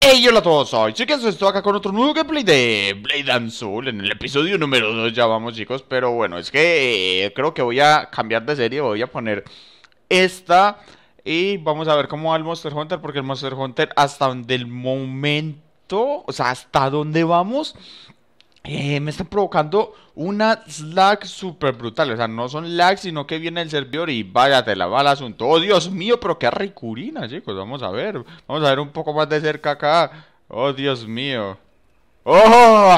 Hey, hola a todos, soy chicas, estoy acá con otro nuevo gameplay de Blade and Soul En el episodio número 2 ya vamos chicos, pero bueno, es que eh, creo que voy a cambiar de serie Voy a poner esta y vamos a ver cómo va el Monster Hunter Porque el Monster Hunter hasta donde el momento, o sea, hasta donde vamos eh, me están provocando una lag súper brutal O sea, no son lags, sino que viene el servidor y váyatela, va el asunto. ¡Oh, Dios mío! Pero qué ricurina, chicos. Vamos a ver. Vamos a ver un poco más de cerca acá. ¡Oh, Dios mío! ¡Oh!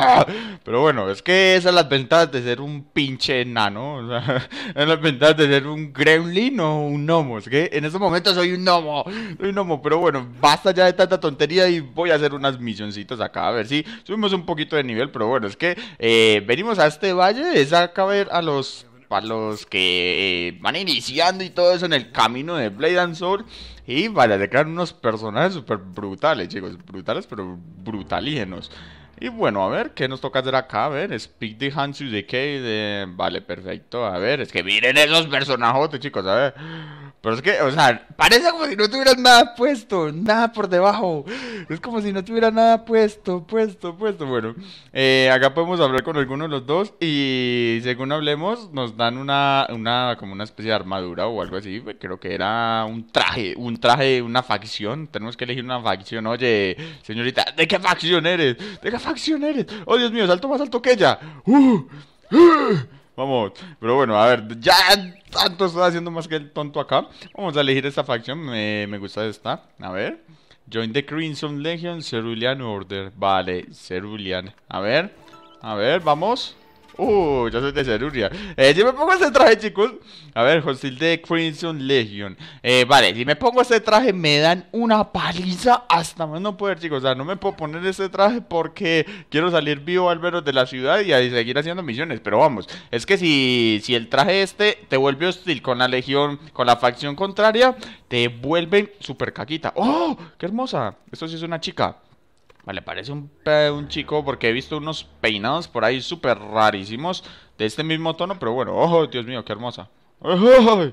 Pero bueno, es que esas son las ventajas de ser un pinche enano. O sea, las ventajas de ser un gremlin o un gnomo. Es que en estos momentos soy un gnomo. Soy un gnomo, pero bueno, basta ya de tanta tontería y voy a hacer unas misioncitas acá. A ver si subimos un poquito de nivel, pero bueno, es que eh, venimos a este valle, es acá a ver a los para los que eh, van iniciando y todo eso en el camino de Blade and Soul. Y vale, se crear unos personajes súper brutales, chicos. Brutales, pero brutalígenos. Y bueno, a ver, ¿qué nos toca hacer acá? A ver, Speak the Hansu de Decay. De... Vale, perfecto. A ver, es que miren esos personajes, chicos, a ver. Pero es que, o sea, parece como si no tuvieras nada puesto, nada por debajo. Es como si no tuviera nada puesto, puesto, puesto. Bueno, eh, acá podemos hablar con alguno de los dos y según hablemos nos dan una, una, como una especie de armadura o algo así. Pues, creo que era un traje, un traje, una facción. Tenemos que elegir una facción. Oye, señorita, ¿de qué facción eres? ¿De qué facción? facción eres? Oh, Dios mío, salto más alto que ella. Uh, uh. Vamos, pero bueno, a ver, ya tanto estoy haciendo más que el tonto acá. Vamos a elegir esta facción, me, me gusta esta. A ver, Join the Crimson Legion, Cerulean Order. Vale, Cerulean. A ver, a ver, vamos. Uh, ya soy de Ceruria. Eh, si me pongo este traje, chicos. A ver, Hostil de Crimson Legion. Eh, vale, si me pongo este traje, me dan una paliza hasta más no poder, chicos. O sea, no me puedo poner este traje porque quiero salir vivo al menos de la ciudad y seguir haciendo misiones. Pero vamos, es que si, si el traje este te vuelve hostil con la legión, con la facción contraria, te vuelven super caquita. ¡Oh! ¡Qué hermosa! Esto sí es una chica. Vale, parece un, un chico porque he visto unos peinados por ahí súper rarísimos de este mismo tono, pero bueno, oh, Dios mío, qué hermosa. O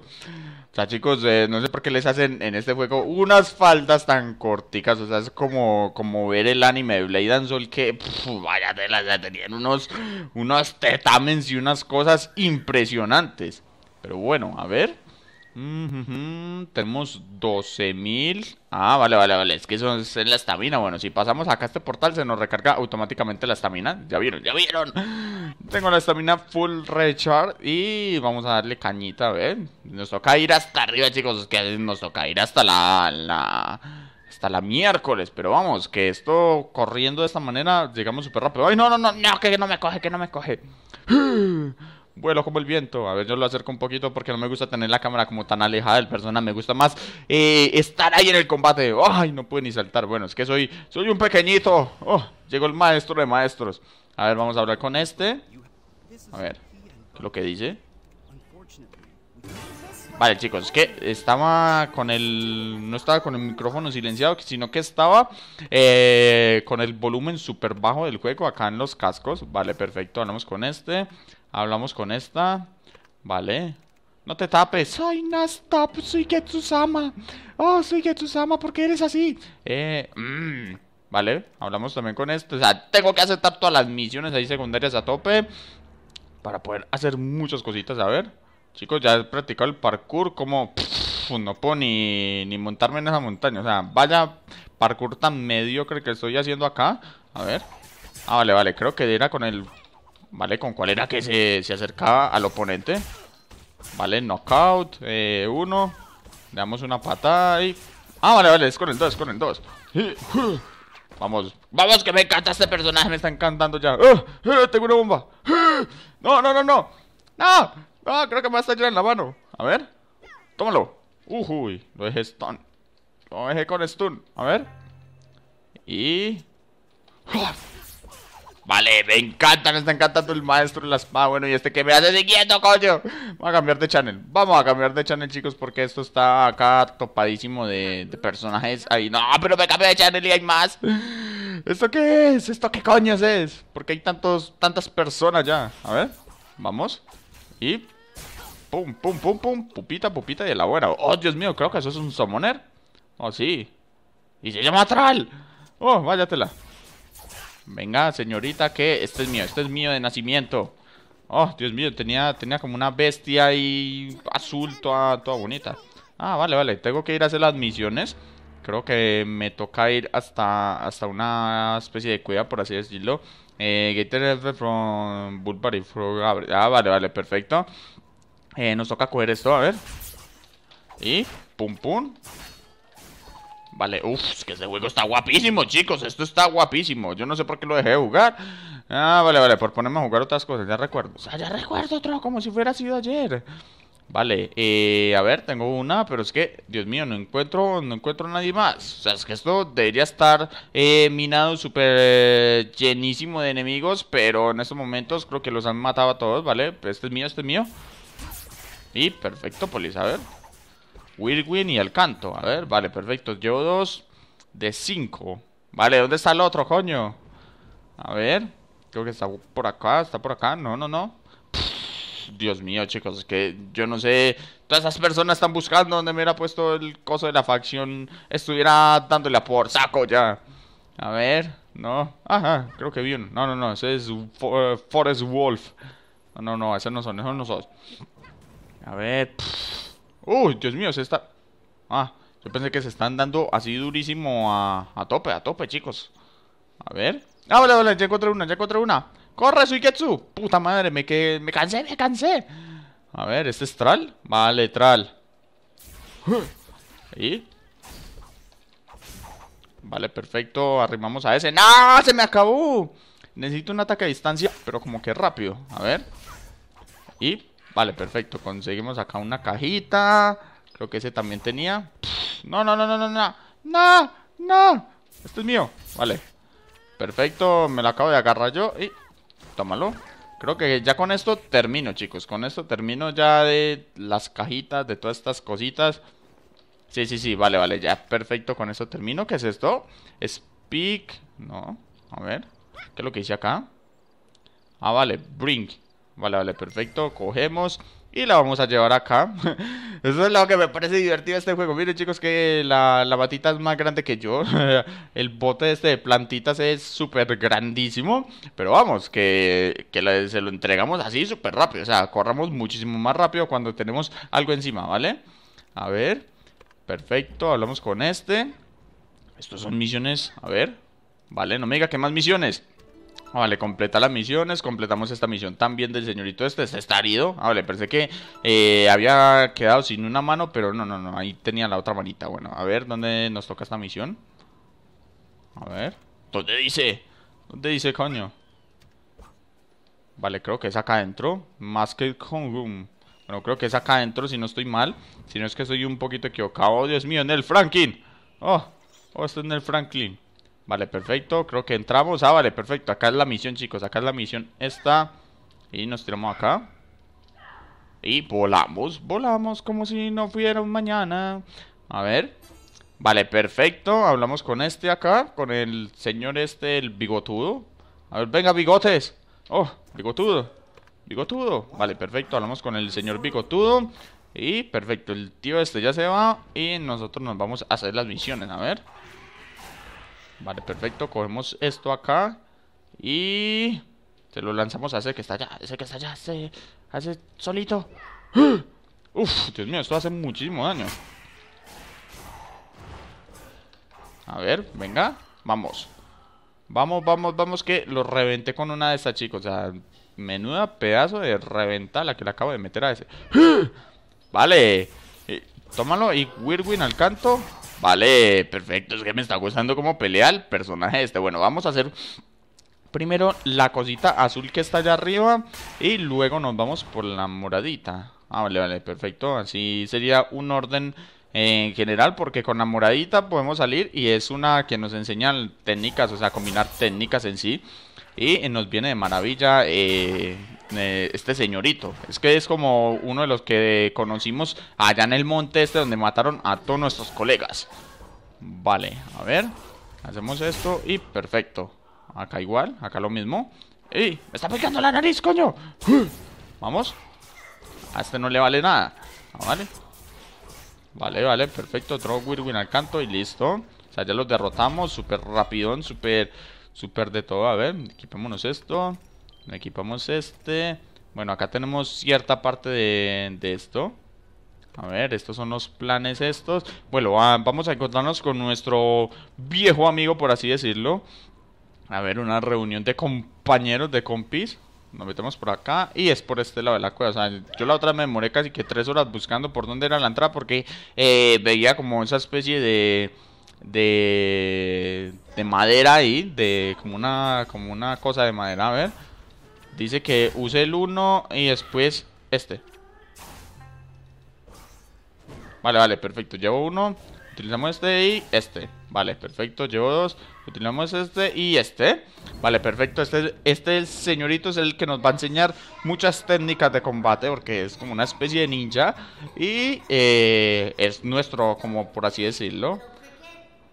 sea, chicos, eh, no sé por qué les hacen en este juego unas faldas tan corticas. O sea, es como, como ver el anime de Blade and Soul que, vaya, tenían unos, unos tetamens y unas cosas impresionantes. Pero bueno, a ver. Mm -hmm. Tenemos 12.000. Ah, vale, vale, vale. Es que eso es en la estamina. Bueno, si pasamos acá a este portal, se nos recarga automáticamente la estamina. Ya vieron, ya vieron. Tengo la estamina full recharge. Y vamos a darle cañita, a ver Nos toca ir hasta arriba, chicos. Es Que nos toca ir hasta la, la. Hasta la miércoles, pero vamos, que esto corriendo de esta manera llegamos súper rápido. Ay, no, no, no, no, que no me coge, que no me coge. ¡Ah! vuelo como el viento. A ver, yo lo acerco un poquito porque no me gusta tener la cámara como tan alejada del persona. Me gusta más eh, estar ahí en el combate. Ay, no puede ni saltar. Bueno, es que soy, soy un pequeñito. Oh, llegó el maestro de maestros. A ver, vamos a hablar con este. A ver, lo que dice? Vale, chicos, es que estaba con el... No estaba con el micrófono silenciado, sino que estaba eh, con el volumen súper bajo del juego acá en los cascos. Vale, perfecto, hablamos con este. Hablamos con esta. Vale. No te tapes. Ay, Nastop, soy Getsusama. Oh, soy Getsusama. ¿por qué eres así? Eh, mm, Vale, hablamos también con esta. O sea, tengo que aceptar todas las misiones ahí secundarias a tope. Para poder hacer muchas cositas. A ver. Chicos, ya he practicado el parkour como... no puedo ni, ni montarme en esa montaña. O sea, vaya parkour tan mediocre que estoy haciendo acá. A ver. Ah, vale, vale. Creo que era con el ¿Vale? ¿Con cuál era que se, acercaba al oponente? ¿Vale? Knockout, eh, uno. Le damos una patada y... Ah, vale, vale, es con el 2, es con el 2. Vamos, vamos que me encanta este personaje, me está encantando ya. ¡Ah! ¡Ah! tengo una bomba. ¡Ah! No, no, no, no. No, creo que me va a estallar en la mano. A ver, tómalo. Uy, lo dejé stun. Lo dejé con stun. A ver. Y... Vale, me encanta, me está encantando el maestro las... espada, bueno, y este que me hace siguiendo, coño Vamos a cambiar de channel Vamos a cambiar de channel, chicos Porque esto está acá topadísimo de, personajes Ahí, no, pero me cambio de channel y hay más ¿Esto qué es? ¿Esto qué coño es? Porque hay tantos, tantas personas ya A ver, vamos Y... Pum, pum, pum, pum Pupita, pupita y buena, Oh, Dios mío, creo que eso es un summoner Oh, sí Y se llama Tral Oh, váyatela Venga, señorita, que este es mío, este es mío de nacimiento. Oh, Dios mío, tenía, tenía como una bestia ahí azul, toda, bonita. Ah, vale, vale, tengo que ir a hacer las misiones. Creo que me toca ir hasta, hasta una especie de cueva, por así decirlo. Eh, Gator from ah, ah, vale, vale, perfecto. Eh, nos toca coger esto, a ver. Y pum pum. Vale, uff, es que este juego está guapísimo, chicos Esto está guapísimo, yo no sé por qué lo dejé jugar Ah, vale, vale, por ponerme a jugar otras cosas Ya recuerdo, ya recuerdo otro Como si fuera sido ayer Vale, eh, a ver, tengo una, pero es que, Dios mío, no encuentro, no encuentro a nadie más. O sea, es que esto debería estar eh, minado, súper eh, llenísimo de enemigos, pero en estos momentos creo que los han matado a todos, ¿vale? Este es mío, este es mío. Y perfecto, polis, a ver. Wirwin y el canto. A ver, vale, perfecto. Llevo dos de cinco. Vale, ¿dónde está el otro, coño? A ver. Creo que está por acá, está por acá. No, no, no. Dios mío, chicos, es que yo no sé. Todas esas personas están buscando donde me hubiera puesto el coso de la facción. Estuviera dándole a por saco ya. A ver, no. Ajá, creo que vi uno. No, no, no, ese es eh, Forest Wolf. No, no, no, esos no son, esos no son. A ver. Uy, Dios mío, se está... Ah, yo pensé que se están dando así durísimo a, tope, a tope, chicos A ver... Ah, vale, vale, ya encontré una, ya encontré una ¡Corre, Suiketsu! ¡Puta madre! Me, que... me cansé, me cansé A ver, ¿este es Tral? Vale, Tral Ahí Vale, perfecto, arrimamos a ese ¡No! ¡Se me acabó! Necesito un ataque a distancia, pero como que rápido A ver Y Vale, perfecto. Conseguimos acá una cajita. Creo que ese también tenía. No, no, no, no, no, no. No, no. esto es mío. Vale. Perfecto. Me lo acabo de agarrar yo. Y tómalo. Creo que ya con esto termino, chicos. Con esto termino ya de las cajitas, de todas estas cositas. Sí, sí, sí. Vale, vale. Ya perfecto. Con esto termino. ¿Qué es esto? Speak. No. A ver. ¿Qué es lo que hice acá? Ah, vale. Bring. Vale, vale, perfecto. Cogemos y la vamos a llevar acá. Eso es lo que me parece divertido este juego. Miren, chicos, que la, batita es más grande que yo. El bote este de plantitas es súper grandísimo. Pero vamos, que, se lo entregamos así súper rápido. O sea, corramos muchísimo más rápido cuando tenemos algo encima, ¿vale? A ver. Perfecto, hablamos con este. Estos son misiones. A ver. Vale, no me diga que más misiones. Ah, vale, completa las misiones, completamos esta misión también del señorito este, Se está herido ah, Vale, pensé que eh, había quedado sin una mano, pero no, no, no, ahí tenía la otra manita Bueno, a ver, ¿dónde nos toca esta misión? A ver, ¿dónde dice? ¿Dónde dice, coño? Vale, creo que es acá adentro Más que con... Bueno, creo que es acá adentro, si no estoy mal Si no es que estoy un poquito equivocado ¡Oh, Dios mío, en el Franklin! ¡Oh! ¡Oh, es en el Franklin! Vale, perfecto, creo que entramos Ah, vale, perfecto, acá es la misión, chicos Acá es la misión esta Y nos tiramos acá Y volamos, volamos como si no fuera un mañana A ver Vale, perfecto, hablamos con este acá Con el señor este, el bigotudo A ver, venga, bigotes Oh, bigotudo Bigotudo, vale, perfecto, hablamos con el señor bigotudo Y perfecto, el tío este ya se va Y nosotros nos vamos a hacer las misiones, a ver Vale, perfecto, cogemos esto acá Y... Se lo lanzamos a ese que está allá, ese que está allá, ese... Hace solito ¡Ah! Uf, Dios mío, esto hace muchísimo daño A ver, venga Vamos Vamos, vamos, vamos Que lo reventé con una de estas chicos O sea, menuda pedazo de reventar La que le acabo de meter a ese ¡Ah! Vale eh, Tómalo y Whirlwind al canto Vale, perfecto, es que me está gustando como pelear el personaje este. Bueno, vamos a hacer primero la cosita azul que está allá arriba y luego nos vamos por la moradita. Ah, vale, vale, perfecto. Así sería un orden eh, en general porque con la moradita podemos salir y es una que nos enseña técnicas, o sea, combinar técnicas en sí. Y nos viene de maravilla eh, eh, este señorito. Es que es como uno de los que conocimos allá en el monte este donde mataron a todos nuestros colegas. Vale, a ver. Hacemos esto y perfecto. Acá igual, acá lo mismo. ¡Ey! ¡Me está picando la nariz, coño! Vamos. A este no le vale nada. Ah, vale. Vale, vale, perfecto. Otro Whirlwind al canto y listo. O sea, ya los derrotamos. Súper rapidón, súper... Súper de todo. A ver, equipémonos esto. Equipamos este. Bueno, acá tenemos cierta parte de, esto. A ver, estos son los planes estos. Bueno, ah, vamos a encontrarnos con nuestro viejo amigo, por así decirlo. A ver, una reunión de compañeros, de compis. Nos metemos por acá y es por este lado de la cueva. O sea, yo la otra me demoré casi que tres horas buscando por dónde era la entrada porque eh, veía como esa especie de, de de madera ahí, de como una como una cosa de madera. A ver. Dice que use el 1 y después este. Vale, vale, perfecto. Llevo uno. Utilizamos este y este. Vale, perfecto. Llevo dos. Utilizamos este y este. Vale, perfecto. Este, este el señorito es el que nos va a enseñar muchas técnicas de combate. Porque es como una especie de ninja. Y eh, es nuestro, como por así decirlo.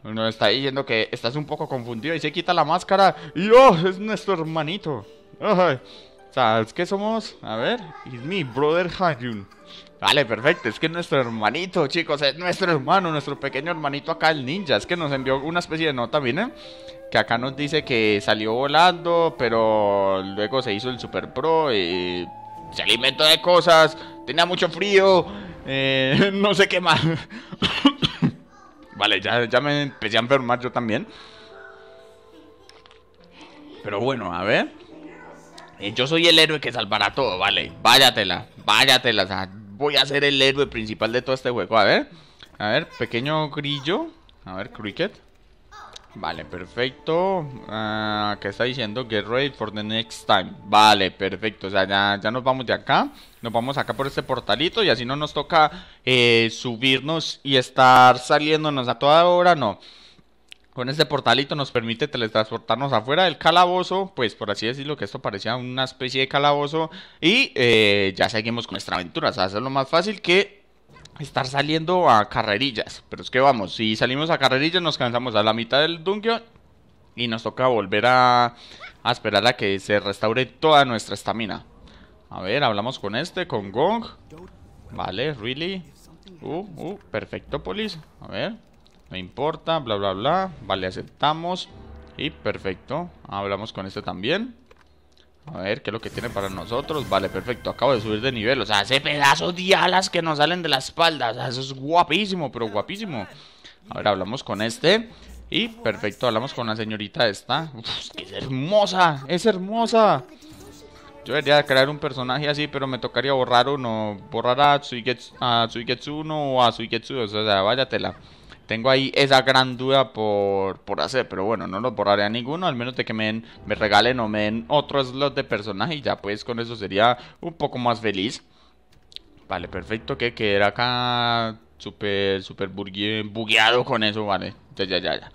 Nos está diciendo que estás un poco confundido. Y se quita la máscara. Y oh, es nuestro hermanito. Ay, ¿Sabes qué somos? A ver, it's me, brother Hajun. Vale, perfecto, es que nuestro hermanito, chicos, es nuestro hermano, nuestro pequeño hermanito acá, el ninja, es que nos envió una especie de nota, ¿vienen? Que acá nos dice que salió volando, pero luego se hizo el Super Pro y se alimentó de cosas, tenía mucho frío, eh, no sé qué más. vale, ya, ya me empecé a enfermar yo también. Pero bueno, a ver yo soy el héroe que salvará todo, vale. Váyatela, váyatela. O sea, voy a ser el héroe principal de todo este juego. A ver, a ver, pequeño grillo. A ver, cricket. Vale, perfecto. Ah, ¿Qué está diciendo? Get ready for the next time. Vale, perfecto. O sea, ya, ya, nos vamos de acá. Nos vamos acá por este portalito y así no nos toca eh, subirnos y estar saliéndonos a toda hora, no. Con este portalito nos permite teletransportarnos afuera del calabozo, pues por así decirlo, que esto parecía una especie de calabozo. Y eh, ya seguimos con nuestra aventura, o sea, hacerlo más fácil que estar saliendo a carrerillas. Pero es que vamos, si salimos a carrerillas nos cansamos a la mitad del dungeon y nos toca volver a, esperar a que se restaure toda nuestra estamina. A ver, hablamos con este, con Gong. Vale, really. Uh, uh, perfecto, polis. A ver. No importa, bla, bla, bla. Vale, aceptamos. Y perfecto. Hablamos con este también. A ver, ¿qué es lo que tiene para nosotros? Vale, perfecto, acabo de subir de nivel O sea, ese pedazo de alas que nos salen de la espalda O sea, eso es guapísimo, pero guapísimo A ver, hablamos con este Y perfecto, hablamos con la señorita esta Uf, es hermosa, es hermosa Yo debería crear un personaje así Pero me tocaría borrar uno Borrar a Suigetsu, a 1 o a Suigetsu O sea, váyatela tengo ahí esa gran duda por, por hacer, pero bueno, no lo borraré a ninguno, al menos de que me, regalen o me den otro slot de personaje y ya pues con eso sería un poco más feliz. Vale, perfecto, que era acá súper, súper bugueado con eso, vale. Ya, ya, ya, ya.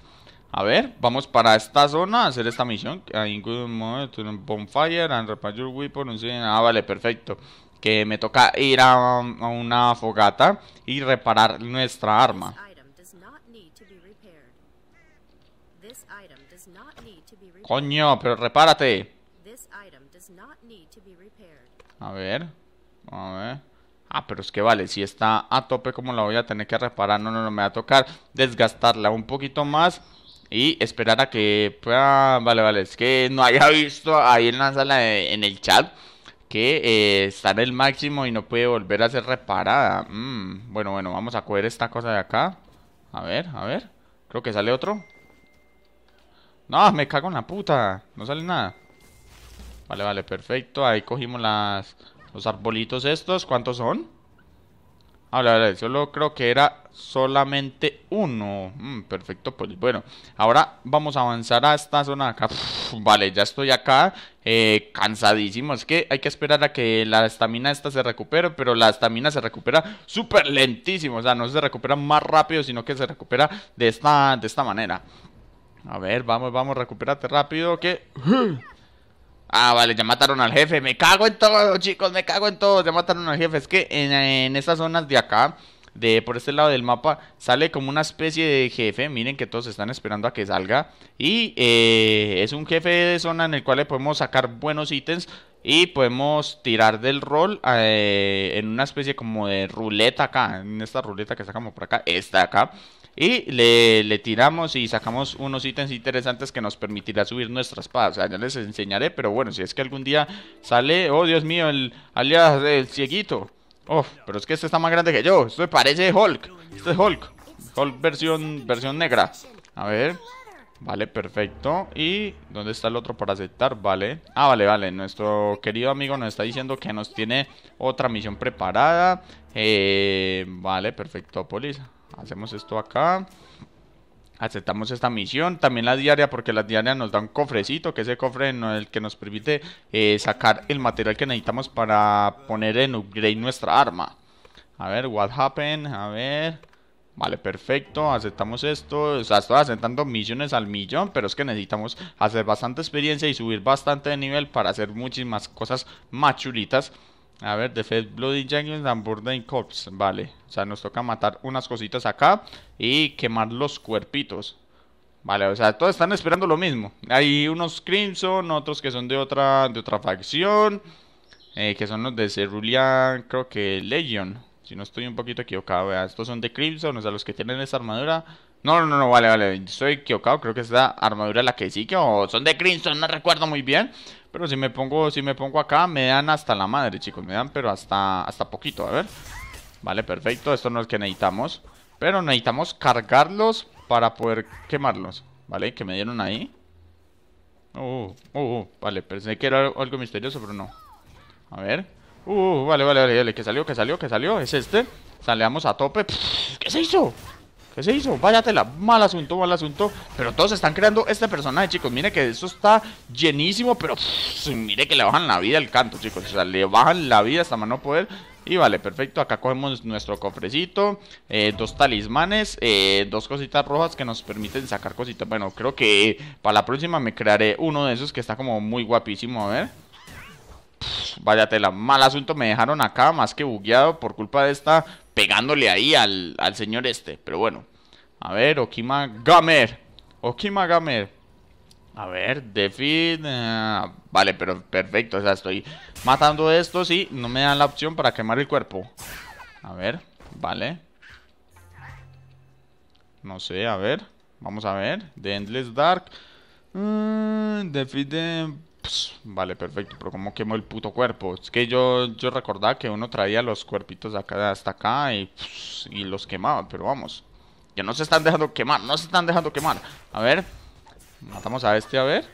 A ver, vamos para esta zona a hacer esta misión. Bonfire and repair your weapon. Ah, vale, perfecto. Que me toca ir a una fogata y reparar nuestra arma. Coño, pero repárate. A ver. A ver. Ah, pero es que vale, si está a tope como la voy a tener que reparar, no, no, no, me va a tocar desgastarla un poquito más y esperar a que pueda... Vale, vale, es que no haya visto ahí en la sala, en el chat, que eh, está en el máximo y no puede volver a ser reparada. Mm, bueno, bueno, vamos a coger esta cosa de acá. A ver, a ver, creo que sale otro. No, me cago en la puta. No sale nada. Vale, vale, perfecto. Ahí cogimos los arbolitos estos. ¿Cuántos son? Ahora, vale, vale. Solo creo que era solamente uno. Mm, perfecto, pues bueno. Ahora vamos a avanzar a esta zona acá. vale, ya estoy acá. Eh, cansadísimo. Es que hay que esperar a que la estamina esta se recupere. Pero la estamina se recupera súper lentísimo. O sea, no se recupera más rápido, sino que se recupera de esta, de esta manera. A ver, vamos, vamos, recupérate rápido Que... Ah, vale, ya mataron al jefe Me cago en todo, chicos, me cago en todo Ya mataron al jefe Es que en, estas zonas de acá de por este lado del mapa sale como una especie de jefe. Miren que todos están esperando a que salga. Y eh, es un jefe de zona en el cual le podemos sacar buenos ítems. Y podemos tirar del rol eh, en una especie como de ruleta acá. En esta ruleta que sacamos por acá. Esta acá. Y le, tiramos y sacamos unos ítems interesantes que nos permitirá subir nuestra espada. O sea, ya les enseñaré, pero bueno, si es que algún día sale... ¡Oh, Dios mío! El alias del cieguito. ¡Oh, pero es que este está más grande que yo! Esto me parece Hulk. Este es Hulk. Hulk versión, versión negra. A ver... Vale, perfecto. ¿Y dónde está el otro para aceptar? Vale. Ah, vale, vale. Nuestro querido amigo nos está diciendo que nos tiene otra misión preparada. Eh, vale, perfecto, poliza Hacemos esto acá. Aceptamos esta misión, también la diaria, porque la diaria nos da un cofrecito, que ese cofre el que nos permite eh, sacar el material que necesitamos para poner en upgrade nuestra arma. A ver, what happened, a ver... Vale, perfecto, aceptamos esto. O sea, estoy aceptando misiones al millón, pero es que necesitamos hacer bastante experiencia y subir bastante de nivel para hacer muchísimas cosas más chulitas. A ver, Defend Bloody Jenkins and Burden Corps, Vale, o sea, nos toca matar unas cositas acá y quemar los cuerpitos. Vale, o sea, todos están esperando lo mismo. Hay unos Crimson, otros que son de otra, de otra facción. Eh, que son los de Cerulean, creo que Legion. Si no estoy un poquito equivocado, vea. Estos son de Crimson, o sea, los que tienen esa armadura. No, no, no, vale, vale. Estoy equivocado. Creo que es la armadura la que sí que. O son de Crimson, no recuerdo muy bien. Pero si me pongo, si me pongo acá, me dan hasta la madre, chicos. Me dan, pero hasta, hasta poquito, a ver. Vale, perfecto. Esto no es que necesitamos. Pero necesitamos cargarlos para poder quemarlos. Vale, que me dieron ahí. Uh, uh, uh, uh vale, pensé que era algo misterioso, pero no. A ver. Uh, uh vale, vale, vale, Que salió, que salió, que salió. Es este. Saleamos a tope. ¿Qué se hizo? ¿Qué se hizo? Váyatela, mal asunto, mal asunto. Pero todos están creando este personaje, chicos. Mire que eso está llenísimo, pero mire que le bajan la vida al canto, chicos. O sea, le bajan la vida hasta mano poder. Y vale, perfecto, acá cogemos nuestro cofrecito eh, Dos talismanes eh, Dos cositas rojas que nos permiten sacar cositas Bueno, creo que para la próxima me crearé uno de esos que está como muy guapísimo A ver vaya tela, mal asunto me dejaron acá, más que bugueado por culpa de esta pegándole ahí al, señor este. Pero bueno, a ver, Okima Gamer. Okima Gamer. A ver, Defeat. Eh, vale, pero perfecto. O sea, estoy matando estos y no me dan la opción para quemar el cuerpo. A ver, vale. No sé, a ver. Vamos a ver. The Endless Dark. Mm, defeat pues, vale, perfecto, pero ¿cómo quemó el puto cuerpo? Es que yo, yo recordaba que uno traía los cuerpitos acá, hasta acá pues, y, los quemaba, pero vamos. Que no se están dejando quemar, no se están dejando quemar. A ver, matamos a este, a ver.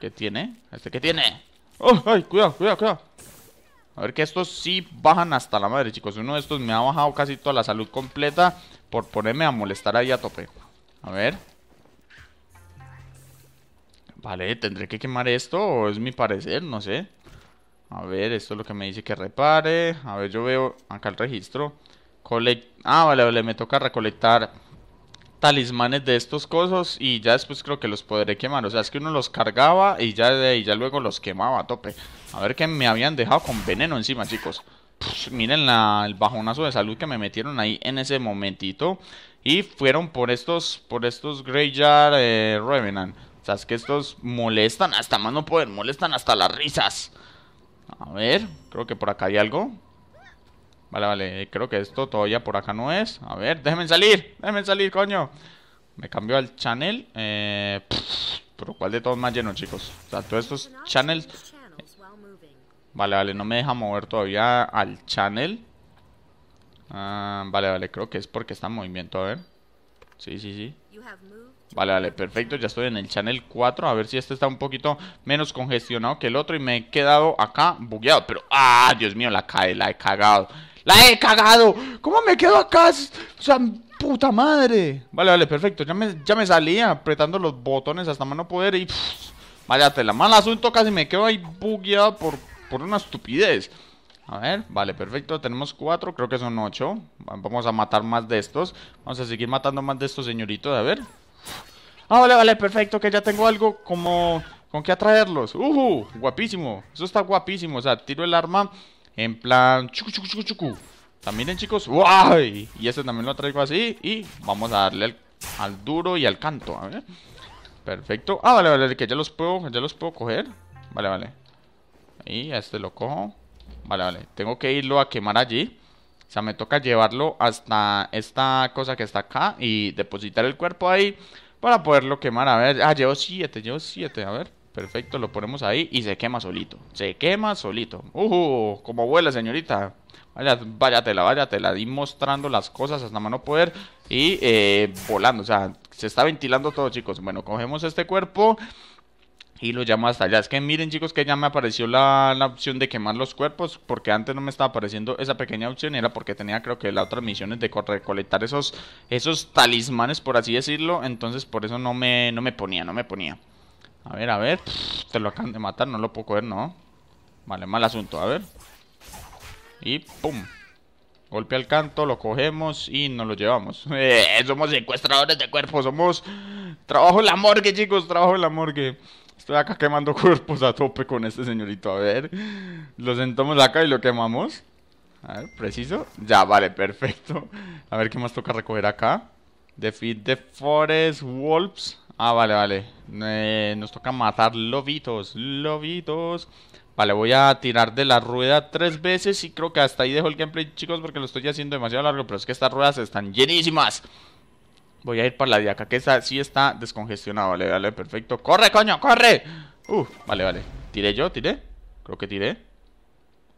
¿Qué tiene? ¿Este qué tiene? este qué tiene ay! Cuidado, cuidado, cuidado. A ver que estos sí bajan hasta la madre, chicos. Uno de estos me ha bajado casi toda la salud completa por ponerme a molestar ahí a tope. A ver. Vale, tendré que quemar esto o es mi parecer, no sé. A ver, esto es lo que me dice que repare. A ver, yo veo acá el registro. ah, vale, vale, me toca recolectar talismanes de estos cosos y ya después creo que los podré quemar. O sea, es que uno los cargaba y ya, y ya luego los quemaba a tope. A ver que me habían dejado con veneno encima, chicos. miren el bajonazo de salud que me metieron ahí en ese momentito. Y fueron por estos, por estos Greyjar eh, Revenant. O sea, es que estos molestan hasta más no pueden. molestan hasta las risas. A ver, creo que por acá hay algo. Vale, vale, creo que esto todavía por acá no es. A ver, déjenme salir, déjenme salir, coño. Me cambio al channel. Eh, pero ¿cuál de todos más lleno, chicos? O sea, todos estos channels... Eh, vale, vale, no me deja mover todavía al channel. Ah, vale, vale, creo que es porque está en movimiento, a ver. Sí, sí, sí. Vale, vale, perfecto, ya estoy en el channel 4 A ver si este está un poquito menos congestionado que el otro Y me he quedado acá bugueado Pero, ah, Dios mío, la, cae, la he cagado ¡La he cagado! ¿Cómo me quedo acá? O sea, puta madre Vale, vale, perfecto, ya me, ya me salía apretando los botones hasta mano no poder Y, Váyate, la mala mal asunto, casi me quedo ahí bugueado por, por una estupidez a ver, vale, perfecto, tenemos cuatro, creo que son ocho Vamos a matar más de estos Vamos a seguir matando más de estos señoritos, a ver Ah, vale, vale, perfecto, que ya tengo algo como... ¿Con qué atraerlos? ¡Uhu! guapísimo, eso está guapísimo O sea, tiro el arma en plan... Chucu, chucu, chucu, chucu También, chicos, wow, Y este también lo traigo así Y vamos a darle al, duro y al canto A ver Perfecto, ah, vale, vale, que ya los puedo, ya los puedo coger Vale, vale Y este lo cojo Vale, vale, tengo que irlo a quemar allí o sea, me toca llevarlo hasta esta cosa que está acá y depositar el cuerpo ahí para poderlo quemar. A ver, ah, llevo siete llevo siete a ver. Perfecto, lo ponemos ahí y se quema solito. Se quema solito. Uh, como vuela, señorita. Vaya, váyatela, váyatela. Y mostrando las cosas hasta mano poder y eh, volando. O sea, se está ventilando todo, chicos. Bueno, cogemos este cuerpo y lo llamo hasta allá. Es que miren chicos que ya me apareció la, opción de quemar los cuerpos porque antes no me estaba apareciendo esa pequeña opción era porque tenía creo que la otra misión Es de recolectar esos, esos talismanes por así decirlo. Entonces por eso no me, no me ponía, no me ponía. A ver, a ver, te lo acaban de matar, no lo puedo coger, ¿no? Vale, mal asunto, a ver. Y pum, Golpe al canto, lo cogemos y nos lo llevamos. Eh, somos secuestradores de cuerpos, somos... Trabajo en la morgue, chicos, trabajo en la morgue. Estoy acá quemando cuerpos a tope con este señorito. A ver, lo sentamos acá y lo quemamos. A ver, preciso. Ya, vale, perfecto. A ver qué más toca recoger acá. Defeat the Forest Wolves. Ah, vale, vale. Eh, nos toca matar lobitos. Lobitos. Vale, voy a tirar de la rueda tres veces y creo que hasta ahí dejo el gameplay, chicos, porque lo estoy haciendo demasiado largo, pero es que estas ruedas están llenísimas. Voy a ir para la de acá, que sí está descongestionado. vale, vale, perfecto. ¡Corre, coño, corre! Uh, vale, vale. ¿Tiré yo? ¿Tiré? Creo que tiré.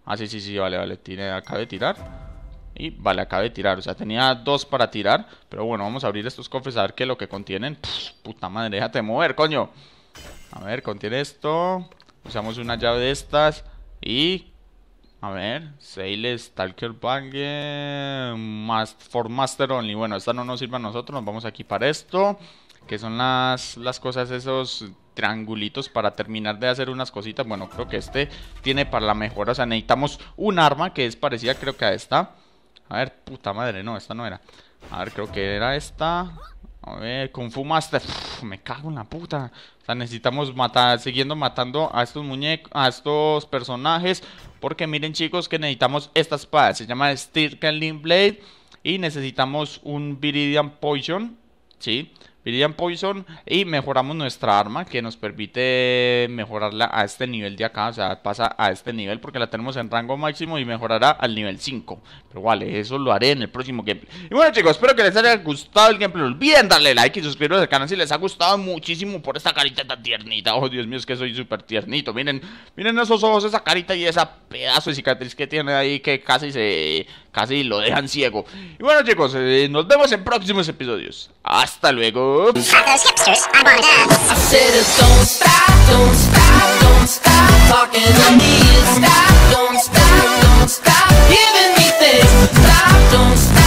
Ah, sí, sí, sí, vale, vale. Tiré, acabé de tirar. Y vale, acabé de tirar. O sea, tenía dos para tirar. Pero bueno, vamos a abrir estos cofres a ver qué es lo que contienen. puta madre, déjate mover, coño. A ver, contiene esto. Usamos una llave de estas. Y. A ver. Sale Stalker Bag. for Master Only. Bueno, esta no nos sirve a nosotros. Nos vamos aquí para esto. Que son las, las cosas, esos triangulitos para terminar de hacer unas cositas. Bueno, creo que este tiene para la mejora. O sea, necesitamos un arma que es parecida, creo que a esta. A ver, puta madre, no, esta no era. A ver, creo que era esta. A ver, Kung Fu Master. me cago en la puta. O sea, necesitamos matar, siguiendo matando a estos muñecos, a estos personajes. Porque miren, chicos, que necesitamos esta espada. Se llama Steel Blade. Y necesitamos un Viridian Poison. ¿Sí? Irían Poison y mejoramos nuestra arma que nos permite mejorarla a este nivel de acá, o sea, pasa a este nivel porque la tenemos en rango máximo y mejorará al nivel 5. Pero vale, eso lo haré en el próximo gameplay. Y bueno chicos, espero que les haya gustado el gameplay. No olviden darle like y suscribirse al canal si les ha gustado muchísimo por esta carita tan tiernita. Oh, Dios mío, es que soy súper tiernito. Miren, miren esos ojos, esa carita y esa pedazo de cicatriz que tiene ahí que casi se casi lo dejan ciego. Y bueno, chicos, eh, nos vemos en próximos episodios. Hasta luego. Oops. At those hipsters, I am to dance. I said, don't stop, don't stop, don't stop talking to me. Stop, don't stop, don't stop giving me things. Stop, don't stop.